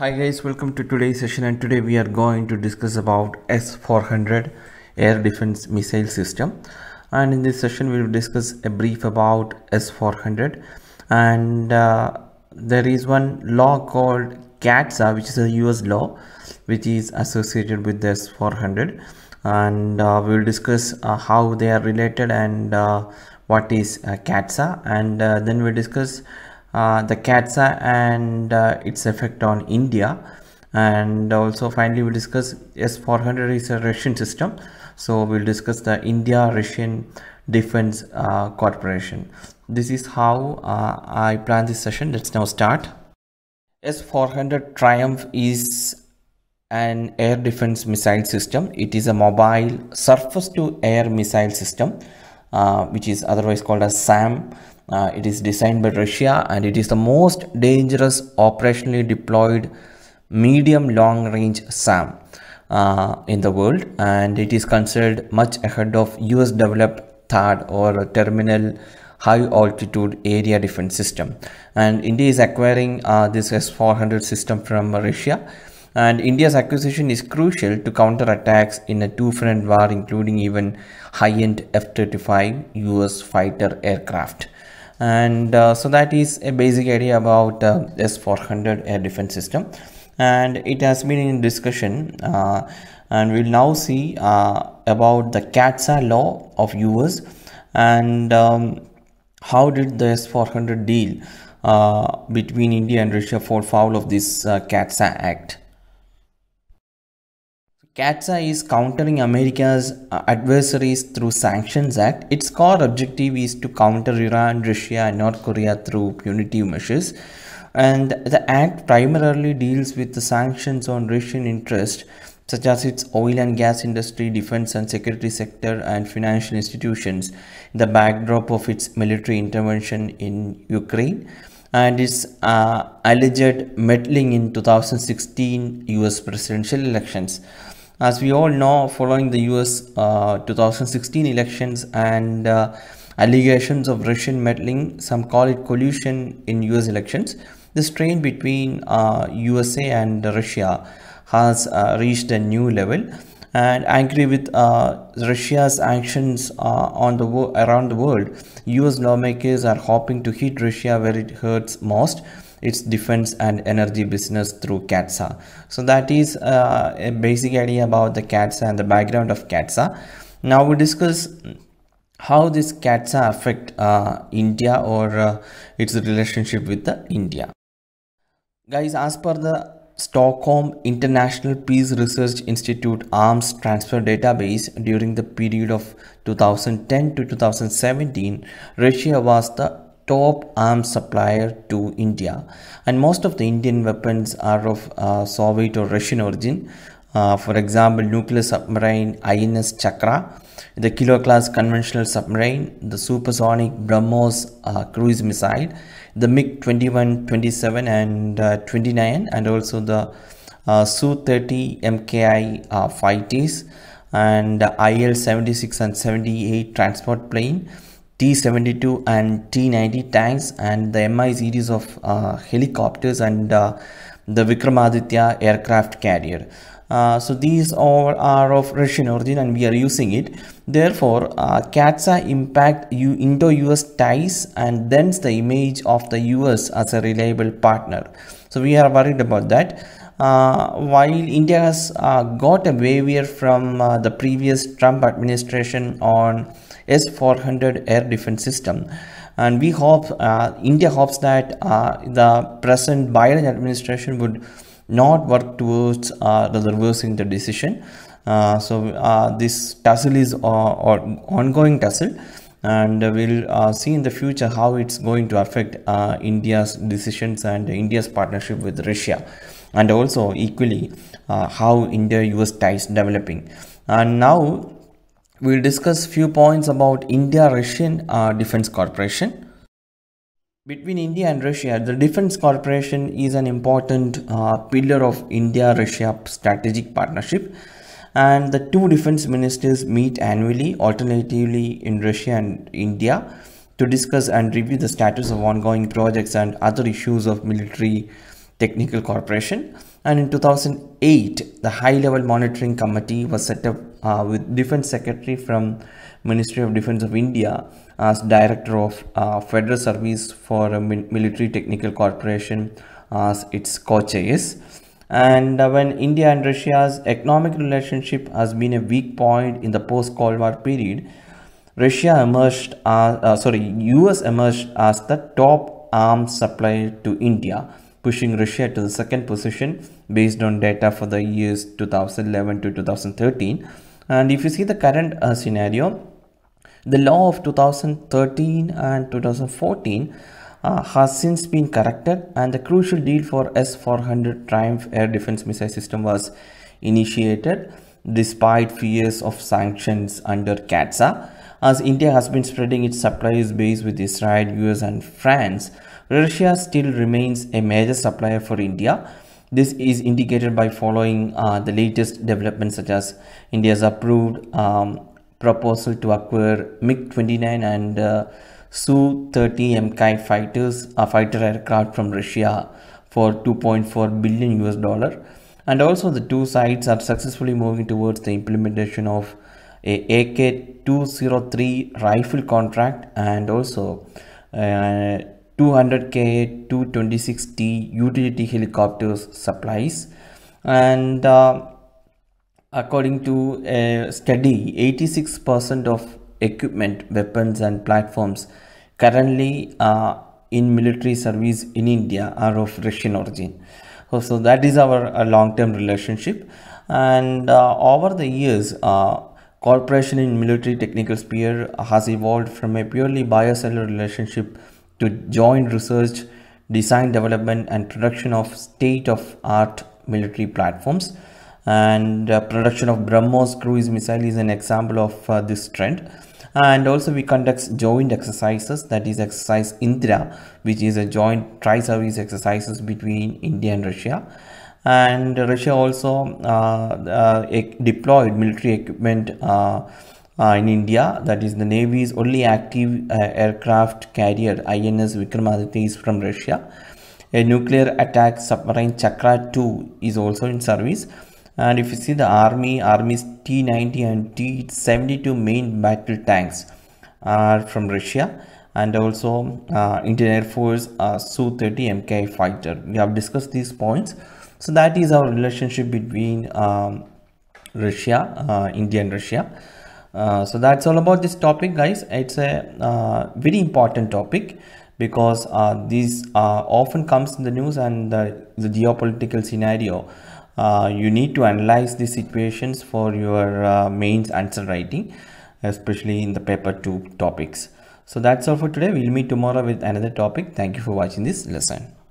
hi guys welcome to today's session and today we are going to discuss about s-400 air defense missile system and in this session we will discuss a brief about s-400 and uh, there is one law called CATSA which is a US law which is associated with the S-400 and uh, we will discuss uh, how they are related and uh, what is uh, CATSA and uh, then we we'll discuss uh, the CATSA and uh, its effect on India and also finally we'll discuss S-400 is a Russian system so we'll discuss the India-Russian Defense uh, Corporation this is how uh, I plan this session let's now start S-400 Triumph is an air defense missile system it is a mobile surface to air missile system uh, which is otherwise called as SAM. Uh, it is designed by Russia and it is the most dangerous operationally deployed medium long range SAM uh, in the world and it is considered much ahead of US developed THAAD or terminal high altitude area defense system and India is acquiring uh, this S-400 system from Russia and India's acquisition is crucial to counter attacks in a two-front war including even high-end F-35 US fighter aircraft and uh, so that is a basic idea about uh, S-400 air defense system and it has been in discussion uh, and we'll now see uh, about the CATSA law of US and um, how did the S-400 deal uh, between India and Russia fall foul of this uh, CATSA Act. CATSA is countering America's uh, adversaries through Sanctions Act. Its core objective is to counter Iran, Russia and North Korea through punitive measures. And the act primarily deals with the sanctions on Russian interests such as its oil and gas industry, defense and security sector and financial institutions in the backdrop of its military intervention in Ukraine and its uh, alleged meddling in 2016 US presidential elections as we all know following the US uh, 2016 elections and uh, allegations of Russian meddling some call it collusion in US elections the strain between uh, USA and Russia has uh, reached a new level and angry with uh, Russia's actions uh, on the around the world US lawmakers are hoping to hit Russia where it hurts most its defense and energy business through CATSA. So that is uh, a basic idea about the CATSA and the background of CATSA. Now we discuss how this CATSA affect uh, India or uh, its relationship with the India. Guys, as per the Stockholm International Peace Research Institute arms transfer database during the period of 2010 to 2017, Russia was the top arms supplier to India and most of the Indian weapons are of uh, Soviet or Russian origin uh, for example nuclear submarine INS Chakra the kilo class conventional submarine the supersonic BrahMos uh, cruise missile the MiG 21 27 and uh, 29 and also the uh, Su-30 MKI uh, fighters and IL-76 and 78 transport plane T-72 and T-90 tanks and the Mi series of uh, helicopters and uh, the Vikramaditya aircraft carrier. Uh, so these all are of Russian origin and we are using it therefore uh, CATSA impact into us ties and thence the image of the US as a reliable partner so we are worried about that uh, while India has uh, got a waiver from uh, the previous Trump administration on S-400 air defense system and we hope uh, India hopes that uh, the present Biden administration would not work towards uh, reversing the decision. Uh, so uh, this tussle is or ongoing tussle and we'll see in the future how it's going to affect India's decisions and India's partnership with Russia and also equally uh, how India-US ties developing. And now we'll discuss few points about India-Russian uh, Defense Corporation. Between India and Russia, the Defense Corporation is an important uh, pillar of India-Russia strategic partnership and the two defense ministers meet annually alternatively in Russia and India to discuss and review the status of ongoing projects and other issues of military Technical Corporation. And in 2008, the High Level Monitoring Committee was set up uh, with Defense Secretary from Ministry of Defense of India as Director of uh, Federal Service for Military Technical Corporation as its co-chairs. And uh, when India and Russia's economic relationship has been a weak point in the post-Cold War period, Russia emerged, uh, uh, sorry, US emerged as the top arms supplier to India pushing Russia to the second position based on data for the years 2011 to 2013. And if you see the current uh, scenario, the law of 2013 and 2014 uh, has since been corrected and the crucial deal for S-400 Triumph air defense missile system was initiated despite fears of sanctions under CATSA as India has been spreading its supplies base with Israel, US and France Russia still remains a major supplier for India. This is indicated by following uh, the latest developments such as India's approved um, proposal to acquire MiG-29 and uh, Su-30 MK fighters, a uh, fighter aircraft from Russia for 2.4 billion US dollar. And also the two sides are successfully moving towards the implementation of a AK-203 rifle contract and also uh, 200k 226t utility helicopters supplies and uh, according to a study 86% of equipment weapons and platforms currently uh, in military service in india are of russian origin so, so that is our uh, long-term relationship and uh, over the years uh, cooperation in military technical sphere has evolved from a purely buyer-seller relationship to joint research, design development and production of state-of-art military platforms and uh, production of BrahMos cruise missile is an example of uh, this trend and also we conduct joint exercises that is exercise Indra which is a joint tri-service exercises between India and Russia and Russia also uh, uh deployed military equipment uh, uh, in India, that is the Navy's only active uh, aircraft carrier INS Vikramaditya is from Russia. A nuclear attack submarine Chakra 2 is also in service. And if you see the Army, Army's T-90 and T-72 main battle tanks are from Russia and also uh, Indian Air Force uh, Su-30 MK fighter. We have discussed these points. So that is our relationship between um, Russia, uh, India and Russia. Uh, so that's all about this topic guys. It's a uh, very important topic because uh, these often comes in the news and the, the geopolitical scenario. you need to analyze these situations for your mains answer writing, especially in the paper two topics. So that's all for today. We'll meet tomorrow with another topic. Thank you for watching this lesson.